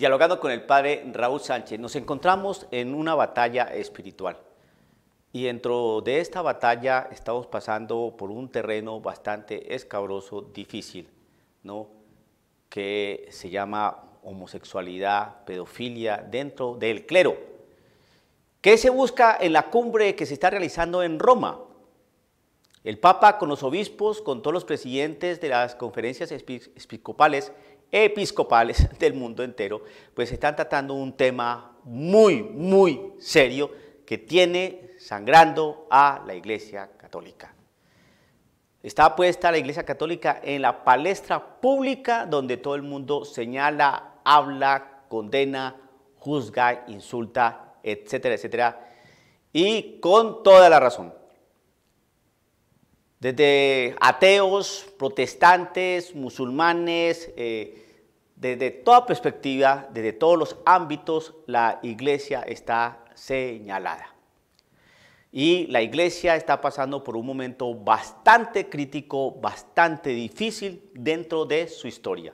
dialogando con el padre Raúl Sánchez, nos encontramos en una batalla espiritual. Y dentro de esta batalla estamos pasando por un terreno bastante escabroso, difícil, ¿no? que se llama homosexualidad, pedofilia, dentro del clero. ¿Qué se busca en la cumbre que se está realizando en Roma? El Papa con los obispos, con todos los presidentes de las conferencias episcopales episcopales del mundo entero, pues están tratando un tema muy, muy serio que tiene sangrando a la Iglesia Católica. Está puesta la Iglesia Católica en la palestra pública donde todo el mundo señala, habla, condena, juzga, insulta, etcétera, etcétera, y con toda la razón desde ateos, protestantes, musulmanes, eh, desde toda perspectiva, desde todos los ámbitos, la iglesia está señalada. Y la iglesia está pasando por un momento bastante crítico, bastante difícil dentro de su historia.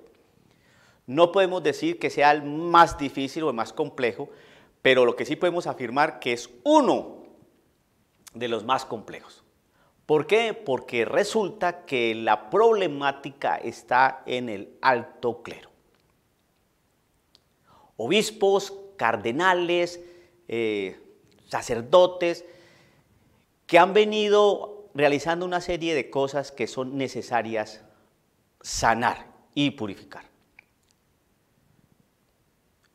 No podemos decir que sea el más difícil o el más complejo, pero lo que sí podemos afirmar que es uno de los más complejos. ¿Por qué? Porque resulta que la problemática está en el alto clero. Obispos, cardenales, eh, sacerdotes, que han venido realizando una serie de cosas que son necesarias sanar y purificar.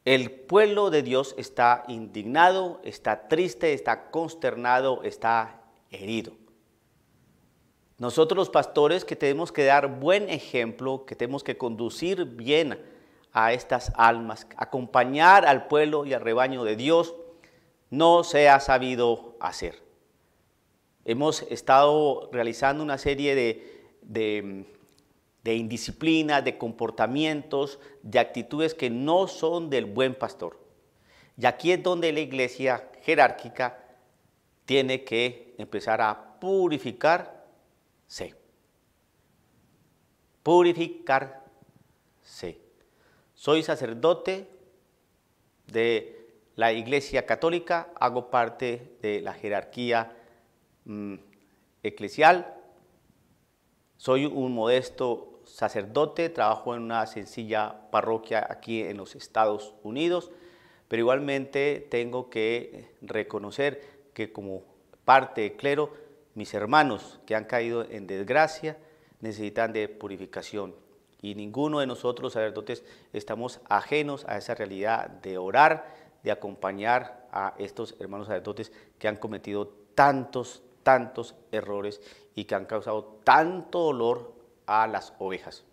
El pueblo de Dios está indignado, está triste, está consternado, está herido. Nosotros los pastores que tenemos que dar buen ejemplo, que tenemos que conducir bien a estas almas, acompañar al pueblo y al rebaño de Dios, no se ha sabido hacer. Hemos estado realizando una serie de, de, de indisciplinas, de comportamientos, de actitudes que no son del buen pastor. Y aquí es donde la iglesia jerárquica tiene que empezar a purificar purificar. Purificarse. Soy sacerdote de la Iglesia Católica, hago parte de la jerarquía mm, eclesial, soy un modesto sacerdote, trabajo en una sencilla parroquia aquí en los Estados Unidos, pero igualmente tengo que reconocer que como parte de clero mis hermanos que han caído en desgracia necesitan de purificación. Y ninguno de nosotros, sacerdotes, estamos ajenos a esa realidad de orar, de acompañar a estos hermanos sacerdotes que han cometido tantos, tantos errores y que han causado tanto dolor a las ovejas.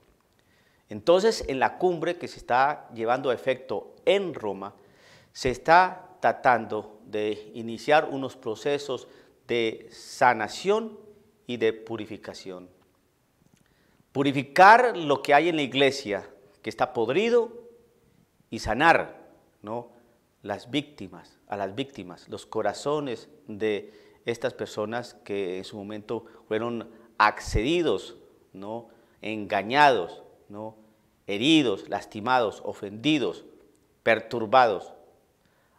Entonces, en la cumbre que se está llevando a efecto en Roma, se está tratando de iniciar unos procesos de sanación y de purificación. Purificar lo que hay en la iglesia que está podrido y sanar, ¿no? Las víctimas, a las víctimas, los corazones de estas personas que en su momento fueron accedidos, ¿no? Engañados, ¿no? Heridos, lastimados, ofendidos, perturbados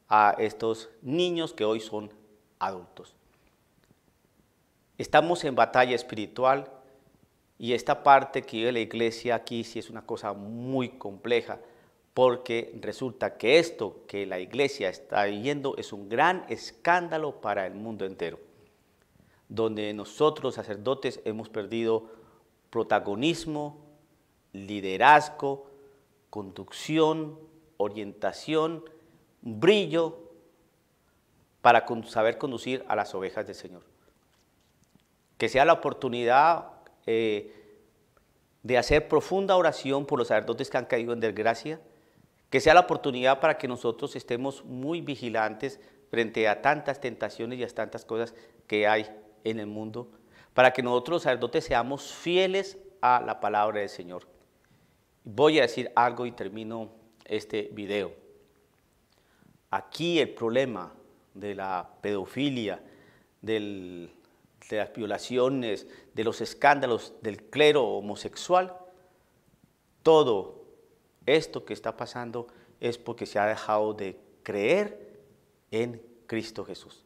a estos niños que hoy son adultos. Estamos en batalla espiritual y esta parte que vive la iglesia aquí sí es una cosa muy compleja porque resulta que esto que la iglesia está viviendo es un gran escándalo para el mundo entero, donde nosotros sacerdotes hemos perdido protagonismo, liderazgo, conducción, orientación, brillo para saber conducir a las ovejas del Señor que sea la oportunidad eh, de hacer profunda oración por los sacerdotes que han caído en desgracia, que sea la oportunidad para que nosotros estemos muy vigilantes frente a tantas tentaciones y a tantas cosas que hay en el mundo, para que nosotros los sacerdotes seamos fieles a la palabra del Señor. Voy a decir algo y termino este video. Aquí el problema de la pedofilia, del de las violaciones, de los escándalos del clero homosexual, todo esto que está pasando es porque se ha dejado de creer en Cristo Jesús.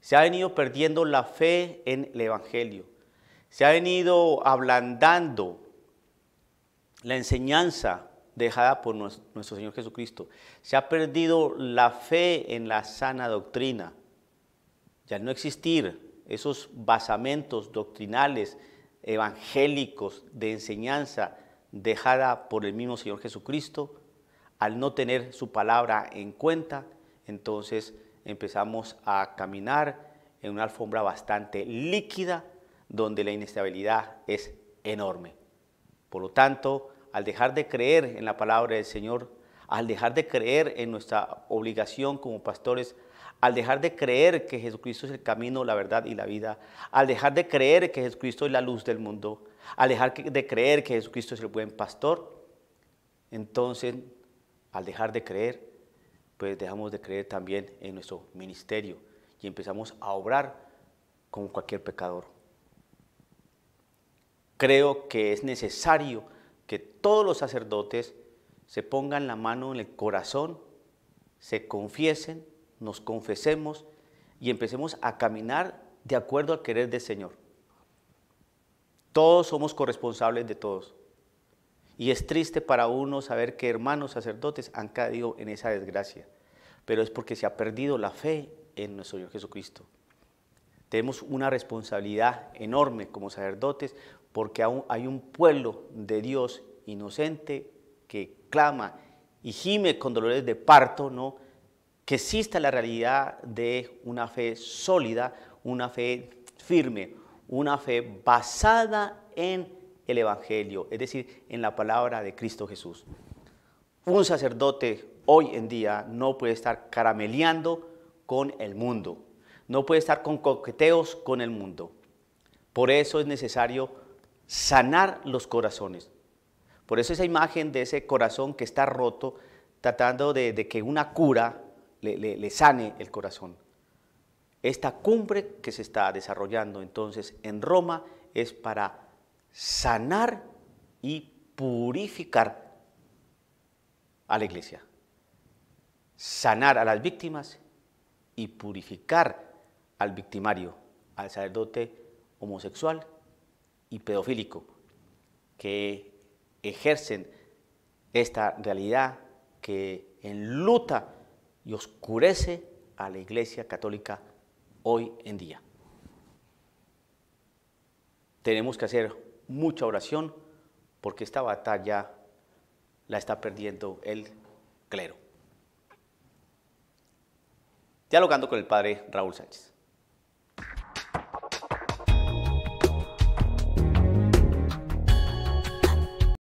Se ha venido perdiendo la fe en el Evangelio. Se ha venido ablandando la enseñanza dejada por nuestro Señor Jesucristo. Se ha perdido la fe en la sana doctrina. Ya no existir esos basamentos doctrinales evangélicos de enseñanza dejada por el mismo Señor Jesucristo, al no tener su palabra en cuenta, entonces empezamos a caminar en una alfombra bastante líquida donde la inestabilidad es enorme. Por lo tanto, al dejar de creer en la palabra del Señor, al dejar de creer en nuestra obligación como pastores, al dejar de creer que Jesucristo es el camino, la verdad y la vida, al dejar de creer que Jesucristo es la luz del mundo, al dejar de creer que Jesucristo es el buen pastor, entonces al dejar de creer, pues dejamos de creer también en nuestro ministerio y empezamos a obrar como cualquier pecador. Creo que es necesario que todos los sacerdotes se pongan la mano en el corazón, se confiesen, nos confesemos y empecemos a caminar de acuerdo al querer del Señor. Todos somos corresponsables de todos. Y es triste para uno saber que hermanos sacerdotes han caído en esa desgracia, pero es porque se ha perdido la fe en nuestro Señor Jesucristo. Tenemos una responsabilidad enorme como sacerdotes porque aún hay un pueblo de Dios inocente, que clama y gime con dolores de parto, ¿no? que exista la realidad de una fe sólida, una fe firme, una fe basada en el Evangelio, es decir, en la palabra de Cristo Jesús. Un sacerdote hoy en día no puede estar carameleando con el mundo, no puede estar con coqueteos con el mundo. Por eso es necesario sanar los corazones, por eso esa imagen de ese corazón que está roto, tratando de, que una cura le, le sane el corazón. Esta cumbre que se está desarrollando entonces en Roma es para sanar y purificar a la iglesia, sanar a las víctimas y purificar al victimario, al sacerdote homosexual y pedofílico, que ejercen esta realidad que enluta y oscurece a la Iglesia Católica hoy en día. Tenemos que hacer mucha oración porque esta batalla la está perdiendo el clero. Dialogando con el padre Raúl Sánchez.